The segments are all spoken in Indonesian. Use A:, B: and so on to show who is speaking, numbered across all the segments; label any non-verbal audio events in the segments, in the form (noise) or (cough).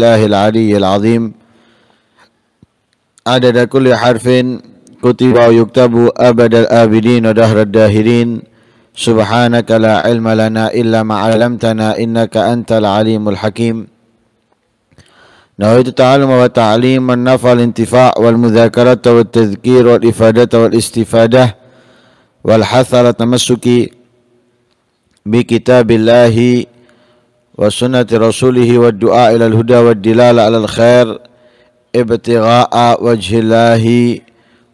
A: الله العلي العظيم عدد كل حرف كتب ويكتب أبد الآبدين ودهر الداهرين سبحانك لا علم لنا إلا ما علمتنا إنك أنت العليم الحكيم نويت التعلم والتعليم والنفع الانتفاع والمذاكرة والتذكير والإفادة والاستفادة والحث على التمسك بكتاب الله وسنة رسوله والدعاء إلى الهدى والدلالة على الخير ابتغاء وجه الله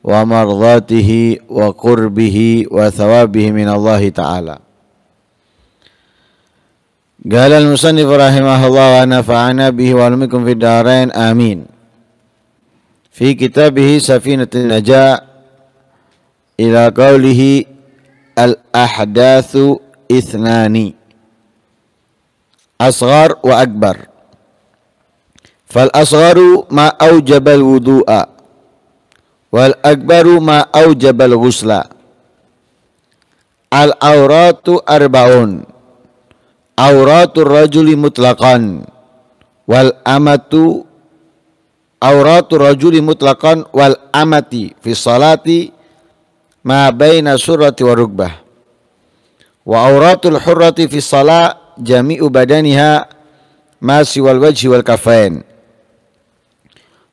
A: ومرضاته وقربه وثوابه من الله تعالى قال المصنف رحمه الله ونفعنا به وعلمكم في الدارين آمين في كتابه سفينة النجاة إلى قوله الأحداث اثنان asghar wa akbar fal asgharu ma aujabal wudu'a wal akbaru ma aujabal ghusla al auratu arbaun auratu rajuli mutlaqan wal amatu auratu rajuli mutlaqan wal amati fi salati ma baina surati wa rukbah wa auratul hurrati fi salat jami'u badaniha ma siwal wajhi wal kafain.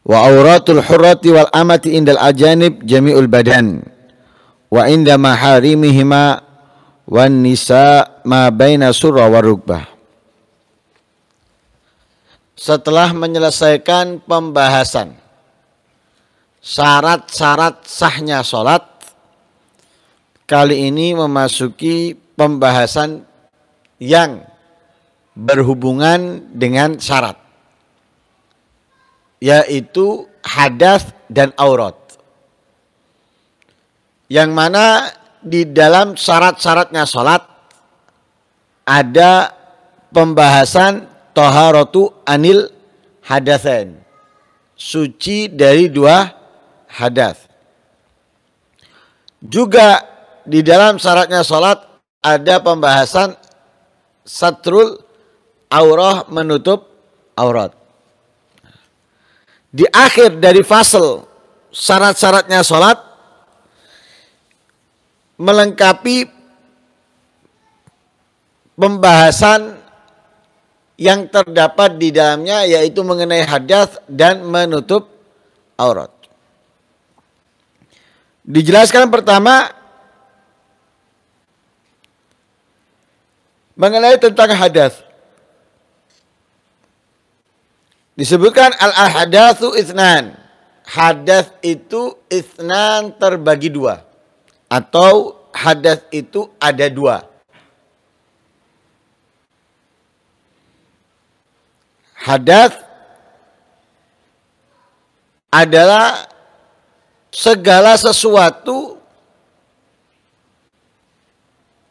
A: Wa auratul hurrati wal amati indal ajanib jami'ul badan. Wa inda maharimihima wan nisa ma baina surah wa rukbah. Setelah menyelesaikan pembahasan syarat-syarat sahnya sholat, kali ini memasuki pembahasan yang berhubungan dengan syarat yaitu hadas dan aurat yang mana di dalam syarat-syaratnya sholat ada pembahasan toharotu anil hadasen suci dari dua hadas juga di dalam syaratnya sholat ada pembahasan satrul aurah menutup aurat. Di akhir dari fasal syarat-syaratnya sholat melengkapi pembahasan yang terdapat di dalamnya yaitu mengenai hadas dan menutup aurat. Dijelaskan pertama mengenai tentang hadas. Disebutkan al-ahadatsu isnan. Hadas itu isnan terbagi dua. Atau hadas itu ada dua. Hadas adalah segala sesuatu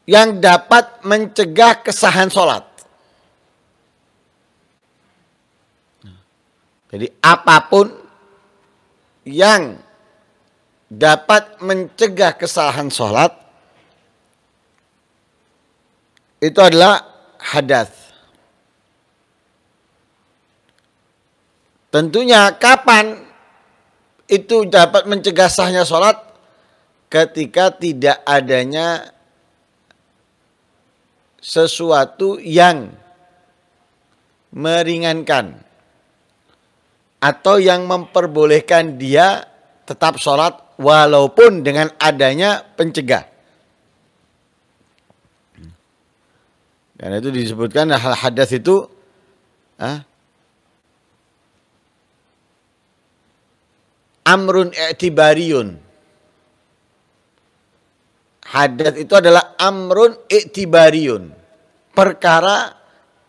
A: yang dapat mencegah kesahan sholat. Jadi apapun yang dapat mencegah kesalahan sholat itu adalah hadas. Tentunya kapan itu dapat mencegah sahnya sholat ketika tidak adanya sesuatu yang meringankan atau yang memperbolehkan dia tetap sholat walaupun dengan adanya pencegah. dan itu disebutkan hal hadas itu ah, amrun i'tibariyun. Hadat itu adalah amrun i'tibariyun. Perkara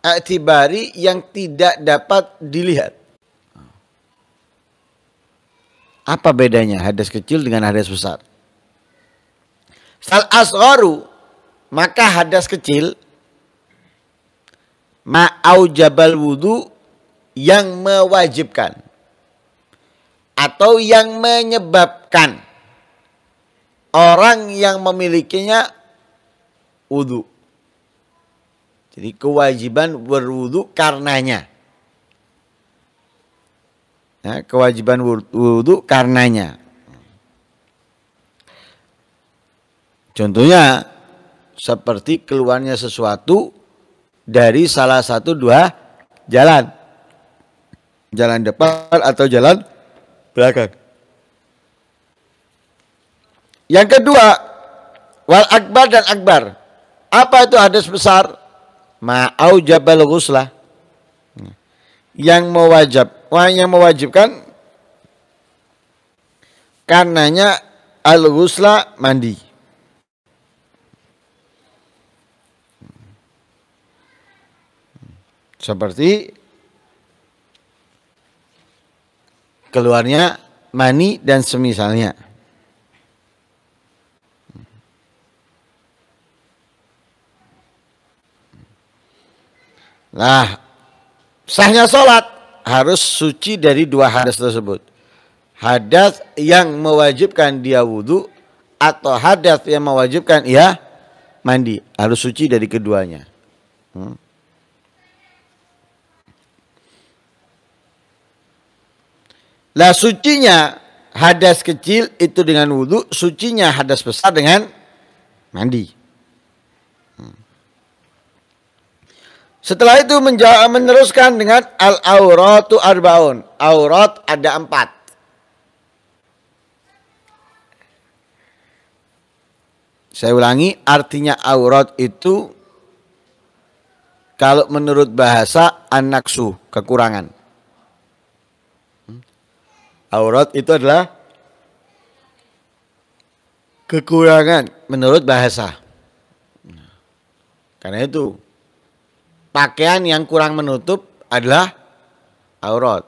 A: i'tibari yang tidak dapat dilihat. Apa bedanya hadas kecil dengan hadas besar? Sal asgharu maka hadas kecil ma'au jabal wudu yang mewajibkan atau yang menyebabkan orang yang memilikinya wudu. Jadi kewajiban berwudu karenanya ya, kewajiban wudhu karenanya. Contohnya seperti keluarnya sesuatu dari salah satu dua jalan. Jalan depan atau jalan belakang. Yang kedua, wal akbar dan akbar. Apa itu hadis besar? Ma'au jabal ghuslah. Yang mewajib yang mewajibkan karenanya al-ghusla mandi. Seperti keluarnya mani dan semisalnya. Nah, sahnya sholat harus suci dari dua hadas tersebut. Hadas yang mewajibkan dia wudhu atau hadas yang mewajibkan ia mandi. Harus suci dari keduanya. Hmm. Lah sucinya hadas kecil itu dengan wudhu, sucinya hadas besar dengan mandi. Setelah itu meneruskan dengan al-auratu arbaun. Aurat ada empat. Saya ulangi, artinya aurat itu kalau menurut bahasa anaksu, kekurangan. Hmm? Aurat itu adalah kekurangan menurut bahasa. Nah, karena itu pakaian yang kurang menutup adalah aurat,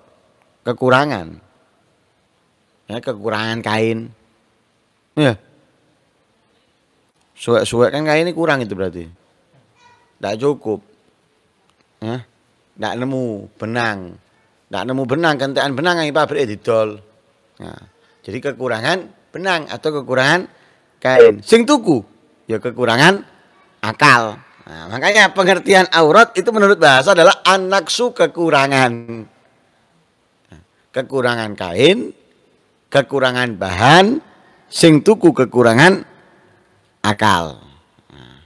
A: kekurangan. Ya, kekurangan kain. Ya. Suwek-suwek kan kain ini kurang itu berarti. Tidak cukup. Ya. Tidak nemu benang. Tidak nemu benang, kentean benang yang pabrik didol. Nah, ya, jadi kekurangan benang atau kekurangan kain. Sing tuku ya kekurangan akal. Nah, makanya pengertian aurat itu menurut bahasa adalah anak su kekurangan. Nah, kekurangan kain, kekurangan bahan, sing tuku kekurangan akal. Nah.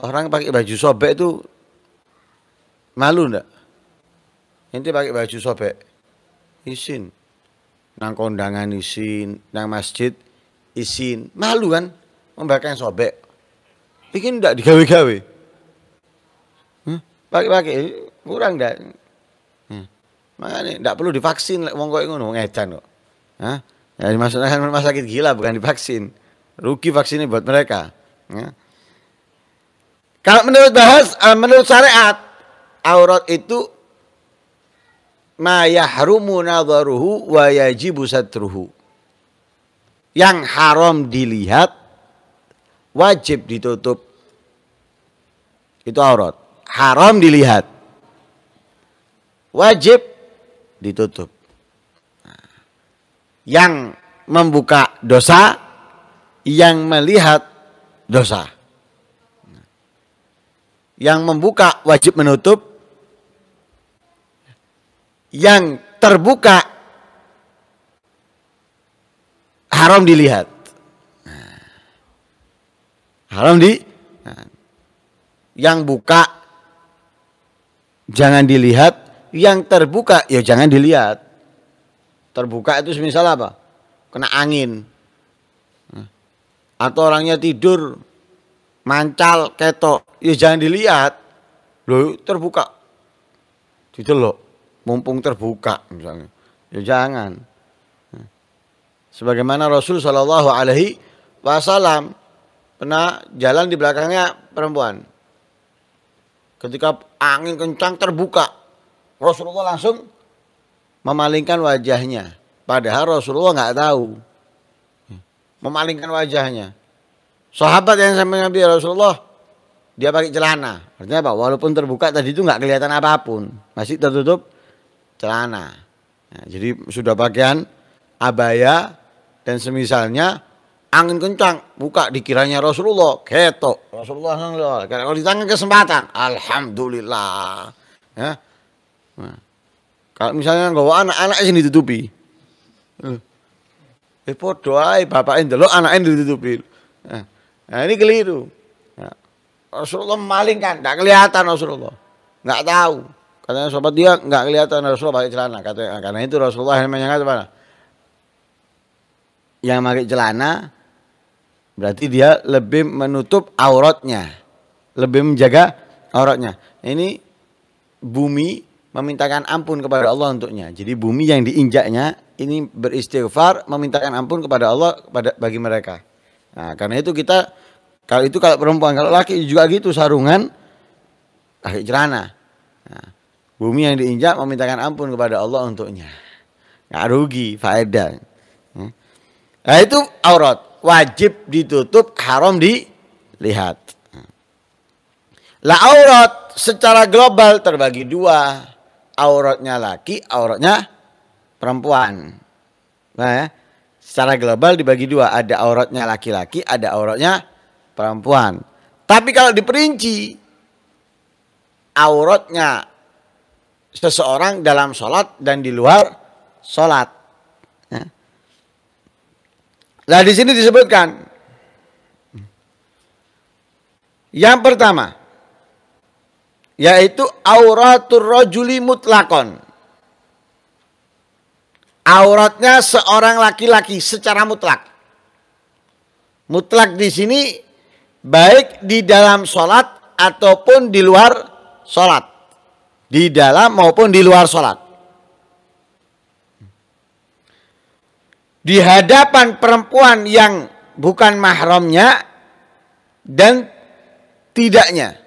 A: Orang pakai baju sobek itu malu ndak? Nanti pakai baju sobek, isin. Nang kondangan isin, nang masjid isin. Malu kan? Membakai sobek Iki ndak digawe-gawe. Hmm? Pakai-pakai kurang ndak. Hmm. Makanya ndak perlu divaksin lek wong koyo ngono ngedan kok. Hah? Ya dimaksudnya (laughs) kan rumah sakit gila bukan divaksin. Rugi vaksinnya buat mereka. Ya. Kalau menurut bahas, eh, menurut syariat, aurat itu mayahrumu yahrumu nadharuhu wa yajibu satruhu. Yang haram dilihat wajib ditutup. Itu aurat. Haram dilihat. Wajib ditutup. Yang membuka dosa, yang melihat dosa. Yang membuka wajib menutup. Yang terbuka haram dilihat. Haram di nah, yang buka jangan dilihat, yang terbuka ya jangan dilihat. Terbuka itu semisal apa? Kena angin. Nah, atau orangnya tidur mancal ketok, ya jangan dilihat. Loh, terbuka. itu loh mumpung terbuka misalnya. Ya jangan. Nah, sebagaimana Rasul Shallallahu alaihi wasallam Pernah jalan di belakangnya perempuan. Ketika angin kencang terbuka, Rasulullah langsung memalingkan wajahnya. Padahal Rasulullah nggak tahu. Memalingkan wajahnya. Sahabat yang saya Nabi Rasulullah, dia pakai celana. Artinya apa? Walaupun terbuka tadi itu nggak kelihatan apapun. Masih tertutup celana. Nah, jadi sudah pakaian abaya dan semisalnya angin kencang buka dikiranya Rasulullah ketok. Rasulullah kalau di tangan kesempatan alhamdulillah ya nah. kalau misalnya bawa anak-anak ini ditutupi eh, eh bapak ini lo anak ini ditutupi nah. nah, ini keliru nah. Rasulullah malingkan, nggak kelihatan Rasulullah nggak tahu katanya sobat dia nggak kelihatan Rasulullah pakai celana katanya karena itu Rasulullah yang menyangka yang pakai celana Berarti dia lebih menutup auratnya. Lebih menjaga auratnya. Ini bumi memintakan ampun kepada Allah untuknya. Jadi bumi yang diinjaknya ini beristighfar memintakan ampun kepada Allah kepada bagi mereka. Nah, karena itu kita kalau itu kalau perempuan, kalau laki juga gitu sarungan laki celana. Nah, bumi yang diinjak memintakan ampun kepada Allah untuknya. Nggak rugi, faedah. Hmm. Nah, itu aurat wajib ditutup, haram dilihat. Lah aurat secara global terbagi dua. Auratnya laki, auratnya perempuan. Nah, ya. secara global dibagi dua. Ada auratnya laki-laki, ada auratnya perempuan. Tapi kalau diperinci, auratnya seseorang dalam sholat dan di luar sholat. Nah di sini disebutkan yang pertama yaitu auratur rojuli mutlakon. Auratnya seorang laki-laki secara mutlak. Mutlak di sini baik di dalam sholat ataupun di luar sholat. Di dalam maupun di luar sholat. di hadapan perempuan yang bukan mahramnya dan tidaknya.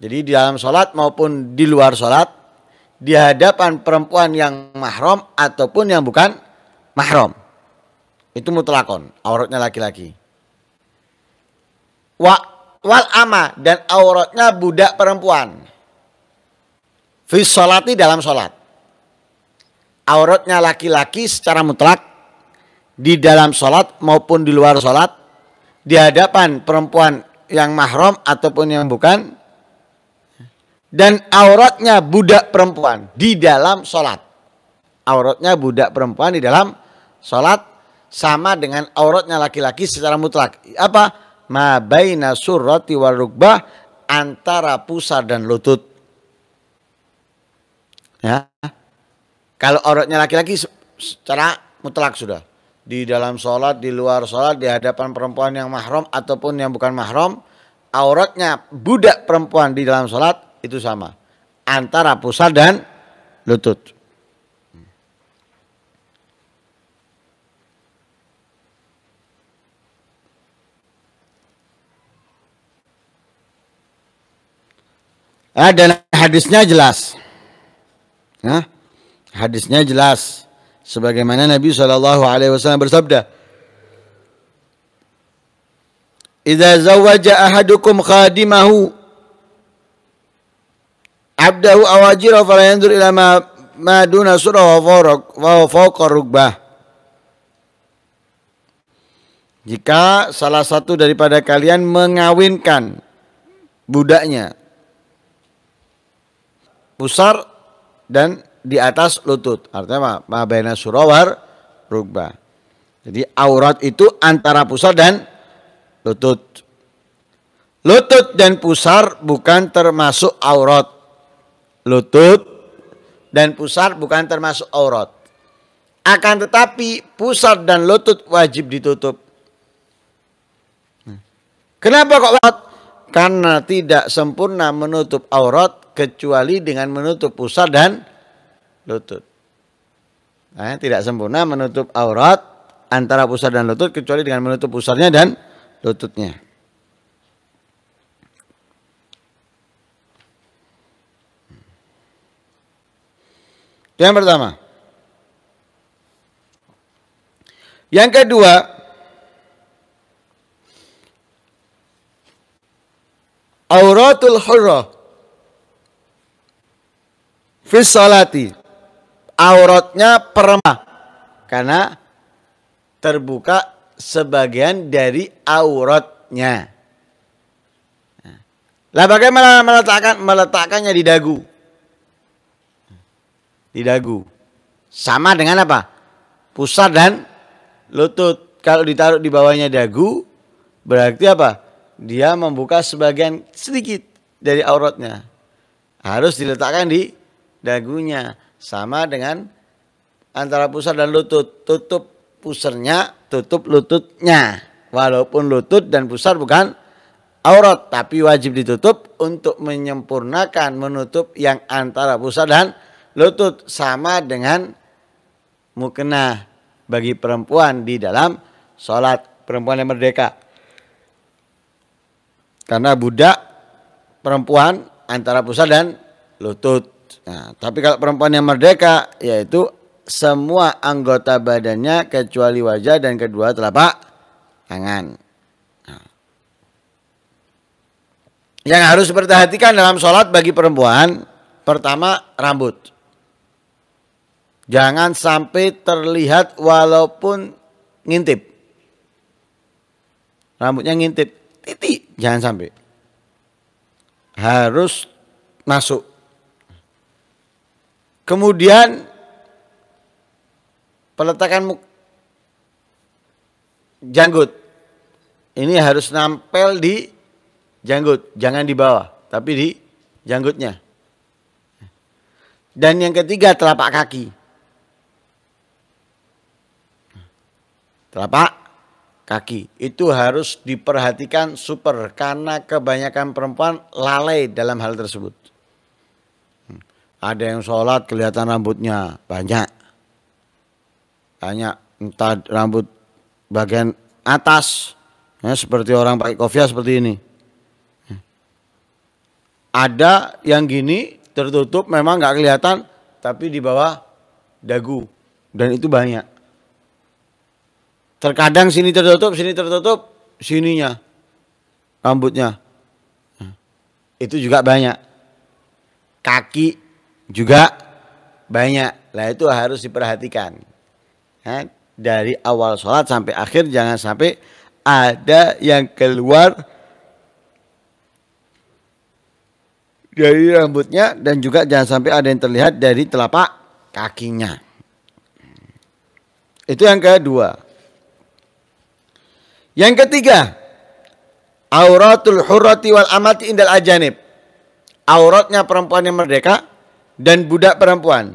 A: Jadi di dalam sholat maupun di luar sholat, di hadapan perempuan yang mahram ataupun yang bukan mahram. Itu mutlakon, auratnya laki-laki. Wa, wal ama dan auratnya budak perempuan. Fi sholati dalam sholat auratnya laki-laki secara mutlak di dalam sholat maupun di luar sholat di hadapan perempuan yang mahram ataupun yang bukan dan auratnya budak perempuan di dalam sholat auratnya budak perempuan di dalam sholat sama dengan auratnya laki-laki secara mutlak apa ma baina surrati warukbah antara pusar dan lutut ya kalau auratnya laki-laki secara mutlak sudah. Di dalam sholat, di luar sholat, di hadapan perempuan yang mahram ataupun yang bukan mahram. Auratnya budak perempuan di dalam sholat itu sama. Antara pusat dan lutut. Nah, dan hadisnya jelas. Nah, Hadisnya jelas. Sebagaimana Nabi Shallallahu Alaihi Wasallam bersabda, "Idza zawaja ahadukum khadimahu abdahu awajira fala yanzur ila ma ma duna surah wa fawqa rukbah. Jika salah satu daripada kalian mengawinkan budaknya, pusar dan di atas lutut. Artinya apa? baina surawar rukbah. Jadi aurat itu antara pusar dan lutut. Lutut dan pusar bukan termasuk aurat. Lutut dan pusar bukan termasuk aurat. Akan tetapi pusar dan lutut wajib ditutup. Kenapa kok aurat? Karena tidak sempurna menutup aurat kecuali dengan menutup pusar dan lutut. Nah, tidak sempurna menutup aurat antara pusar dan lutut kecuali dengan menutup pusarnya dan lututnya. Itu yang pertama. Yang kedua, auratul hurrah fi salati auratnya peremah karena terbuka sebagian dari auratnya. Lah bagaimana meletakkan meletakkannya di dagu? Di dagu. Sama dengan apa? Pusar dan lutut. Kalau ditaruh di bawahnya dagu, berarti apa? Dia membuka sebagian sedikit dari auratnya. Harus diletakkan di dagunya. Sama dengan antara pusar dan lutut. Tutup pusarnya, tutup lututnya. Walaupun lutut dan pusar bukan aurat, tapi wajib ditutup untuk menyempurnakan menutup yang antara pusar dan lutut sama dengan mukena bagi perempuan di dalam sholat perempuan yang merdeka. Karena budak perempuan antara pusar dan lutut. Nah, tapi kalau perempuan yang merdeka yaitu semua anggota badannya kecuali wajah dan kedua telapak tangan. Nah. Yang harus diperhatikan dalam sholat bagi perempuan pertama rambut. Jangan sampai terlihat walaupun ngintip. Rambutnya ngintip. titik, jangan sampai. Harus masuk Kemudian peletakan janggut. Ini harus nampel di janggut, jangan di bawah, tapi di janggutnya. Dan yang ketiga telapak kaki. Telapak kaki itu harus diperhatikan super karena kebanyakan perempuan lalai dalam hal tersebut. Ada yang sholat kelihatan rambutnya banyak. Banyak entah rambut bagian atas ya, seperti orang pakai kofia seperti ini. Ada yang gini tertutup memang nggak kelihatan tapi di bawah dagu dan itu banyak. Terkadang sini tertutup, sini tertutup, sininya rambutnya. Itu juga banyak. Kaki juga banyak. Lah itu harus diperhatikan. Ya, dari awal sholat sampai akhir jangan sampai ada yang keluar dari rambutnya dan juga jangan sampai ada yang terlihat dari telapak kakinya. Itu yang kedua. Yang ketiga, auratul hurati wal amati indal ajanib. Auratnya perempuan yang merdeka dan budak perempuan.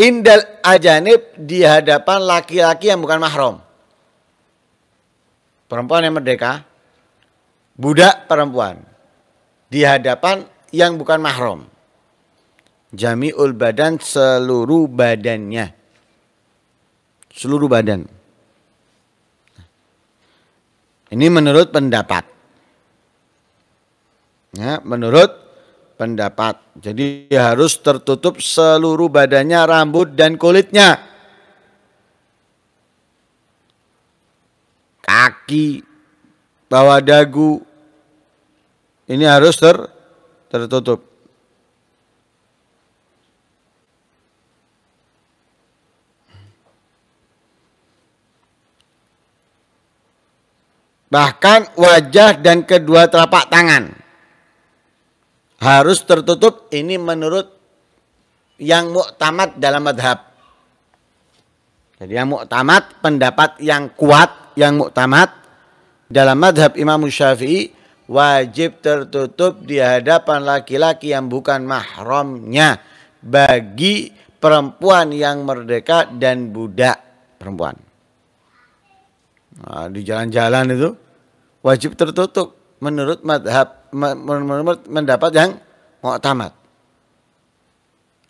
A: Indal ajanib di hadapan laki-laki yang bukan mahram. Perempuan yang merdeka, budak perempuan di hadapan yang bukan mahram. Jami'ul badan seluruh badannya. Seluruh badan. Ini menurut pendapat. Ya, menurut pendapat. Jadi harus tertutup seluruh badannya, rambut dan kulitnya. Kaki, bawah dagu. Ini harus ter tertutup. Bahkan wajah dan kedua telapak tangan harus tertutup ini menurut yang muktamad dalam madhab. Jadi yang muktamad pendapat yang kuat yang muktamad dalam madhab Imam Syafi'i wajib tertutup di hadapan laki-laki yang bukan mahramnya bagi perempuan yang merdeka dan budak perempuan. Nah, di jalan-jalan itu wajib tertutup menurut madhab menurut mendapat yang tamat.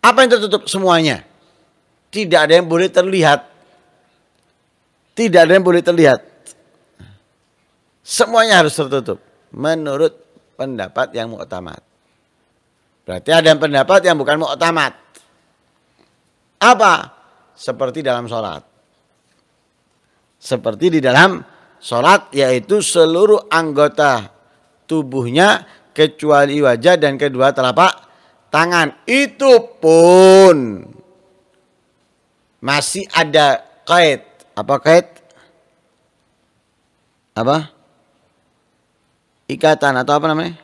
A: Apa yang tertutup semuanya? Tidak ada yang boleh terlihat. Tidak ada yang boleh terlihat. Semuanya harus tertutup menurut pendapat yang muktamad. Berarti ada yang pendapat yang bukan muktamad. Apa? Seperti dalam sholat. Seperti di dalam sholat yaitu seluruh anggota tubuhnya kecuali wajah dan kedua telapak tangan. Itu pun masih ada kait. Apa kait? Apa? Ikatan atau apa namanya?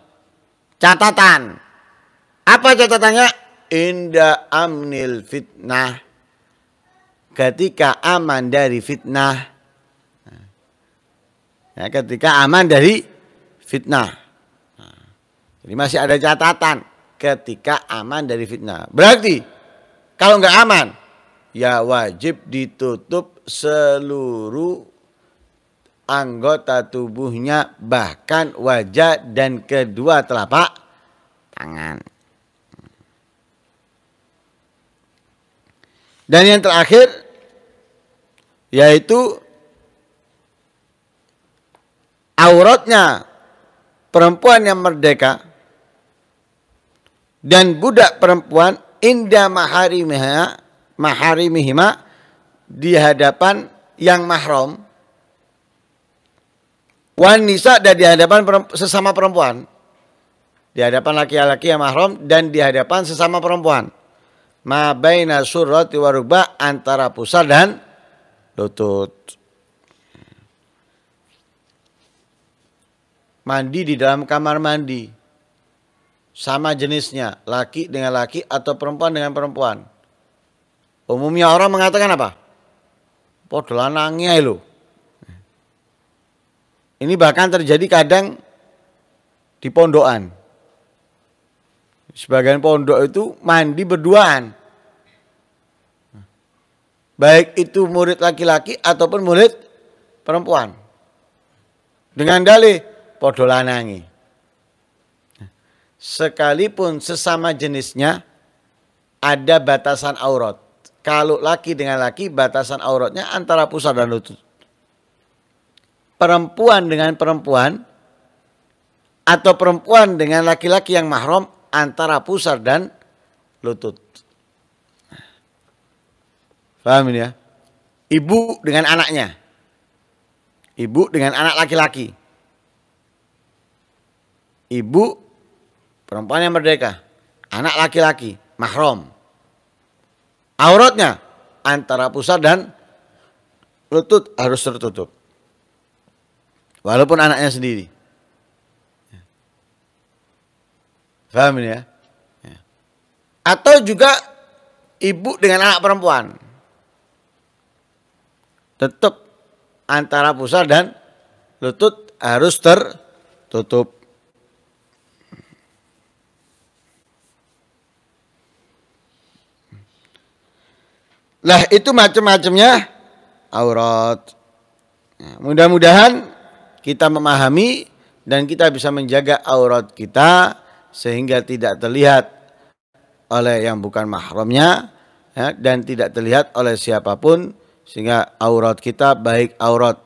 A: Catatan. Apa catatannya? Inda amnil fitnah. Ketika aman dari fitnah. Ya, ketika aman dari fitnah. Nah, jadi masih ada catatan ketika aman dari fitnah. Berarti kalau nggak aman ya wajib ditutup seluruh anggota tubuhnya bahkan wajah dan kedua telapak tangan. Dan yang terakhir yaitu auratnya perempuan yang merdeka dan budak perempuan indah maharimihima maharimihima di hadapan yang mahram wanisa dan di hadapan sesama perempuan di hadapan laki-laki yang mahram dan di hadapan sesama perempuan ma baina surati waruba antara pusar dan lutut mandi di dalam kamar mandi. Sama jenisnya, laki dengan laki atau perempuan dengan perempuan. Umumnya orang mengatakan apa? Podolanangnya lo. Ini bahkan terjadi kadang di pondokan. Sebagian pondok itu mandi berduaan. Baik itu murid laki-laki ataupun murid perempuan. Dengan dalih Podolanangi. Sekalipun sesama jenisnya ada batasan aurat. Kalau laki dengan laki batasan auratnya antara pusar dan lutut. Perempuan dengan perempuan atau perempuan dengan laki-laki yang mahram antara pusar dan lutut. Paham ini ya? Ibu dengan anaknya. Ibu dengan anak laki-laki ibu perempuan yang merdeka, anak laki-laki mahram. Auratnya antara pusat dan lutut harus tertutup. Walaupun anaknya sendiri. Paham ini ya? Atau juga ibu dengan anak perempuan. Tetap antara pusat dan lutut harus tertutup. Lah itu macam-macamnya aurat. Nah, mudah-mudahan kita memahami dan kita bisa menjaga aurat kita sehingga tidak terlihat oleh yang bukan mahramnya ya, dan tidak terlihat oleh siapapun sehingga aurat kita baik aurat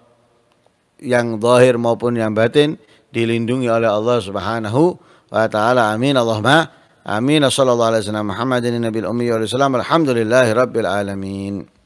A: yang zahir maupun yang batin dilindungi oleh Allah Subhanahu wa taala amin Allahumma آمين صلى الله على سيدنا محمد النبي الأمي والسلام الحمد لله رب العالمين